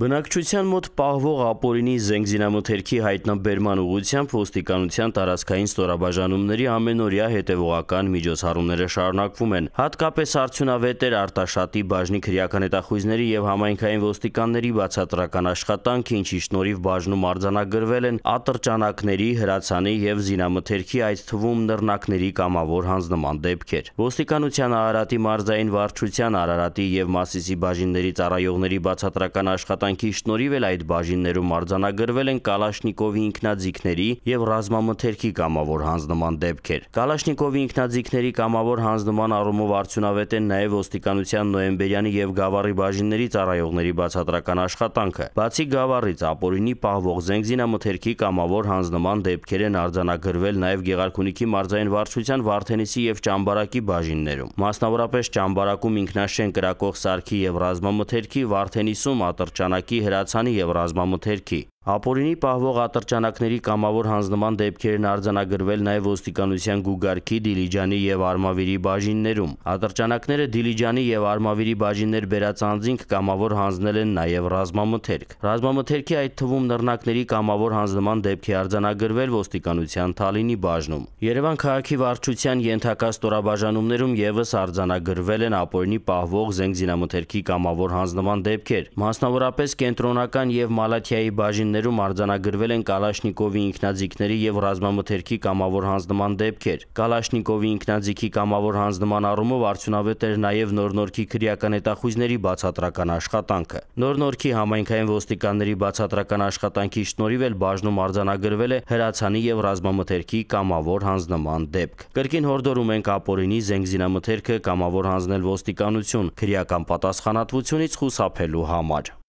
Բնակչության մոտ պահվող ապօրինի զենգզինամթերքի հայտնաբերման ուղղությամբ ոստիկանության տարածքային ստորաբաժանումների ամենօրյա հետևողական միջոցառումները շարունակվում են։ Հատկապես արդյունավետ էր Արտաշատի բաժնի քրեական հետախույզների եւ համայնքային ոստիկանների բացատրական աշխատանքը, ինչի շնորհիվ բաժնում արձանագրվել են ատրճանակների, հրացանի եւ զինամթերքի, այդ թվում նռնակների կամավոր հանձնման դեպքեր։ Ոստիկանության Արարատի մարզային վարչության Արարատի եւ Մասիսի բաժինների ծառայողների բացատրական աշխատանքը աշխատանքի շնորհիվ էլ այդ բաժիններում արձանագրվել են Կալաշնիկովի ինքնաձիգների եւ ռազմամթերքի կամավոր հանձնման դեպքեր։ Կալաշնիկովի ինքնաձիգների կամավոր հանձնման առումով արդյունավետ են նաեւ ոստիկանության նոեմբերյանի եւ գավառի բաժինների ծառայողների բացատրական աշխատանքը։ Բացի գավառից ապօրինի պահվող զենգզինամթերքի կամավոր հանձնման դեպքեր են արձանագրվել նաեւ Գեղարքունիքի մարզային վարչության Վարդենիսի եւ Ճամբարակի բաժիններում։ Մասնավորապես Ճամբարակում ինքնաշեն կրակող սարքի եւ ռազմամթերքի Վարդենիսում ատրճանակ մշակի, հրացանի և ռազմամթերքի Ապօրինի պահվող ատրճանակների կամավոր հանձնման դեպքեր են արձանագրվել նաև ոստիկանության Գուգարքի, Դիլիջանի եւ Արմավիրի բաժիններում։ Ատրճանակները Դիլիջանի եւ Արմավիրի բաժիններ բերած անձինք կամավոր հանձնել են նաև ռազմամթերք։ Ռազմամթերքի այդ թվում նռնակների կամավոր հանձնման դեպք է արձանագրվել ոստիկանության Թալինի բաժնում։ Երևան քաղաքի վարչության ենթակա ստորաբաժանումներում եւս արձանագրվել են ապօրինի պահվող զենք զինամթերքի կամավոր հանձնման դեպքեր։ Մասնավորապես կենտրոնական եւ Մալաթիայի բաժին շրջաններում արձանագրվել են Կալաշնիկովի ինքնաձիգների եւ ռազմամթերքի կամավոր հանձնման դեպքեր։ Կալաշնիկովի ինքնաձիգի կամավոր հանձնման առումով արդյունավետ էր նաեւ Նորնորքի քրեական հետախույզների բացատրական աշխատանքը։ Նորնորքի համայնքային ոստիկանների բացատրական աշխատանքի շնորհիվ էլ բաժնում արձանագրվել է հրացանի եւ ռազմամթերքի կամավոր հանձնման դեպք։ Կրկին հորդորում ենք ապօրինի զենգզինամթերքը կամավոր հանձնել ոստիկանություն քրեական պատասխանատվությունից խուսափելու համար։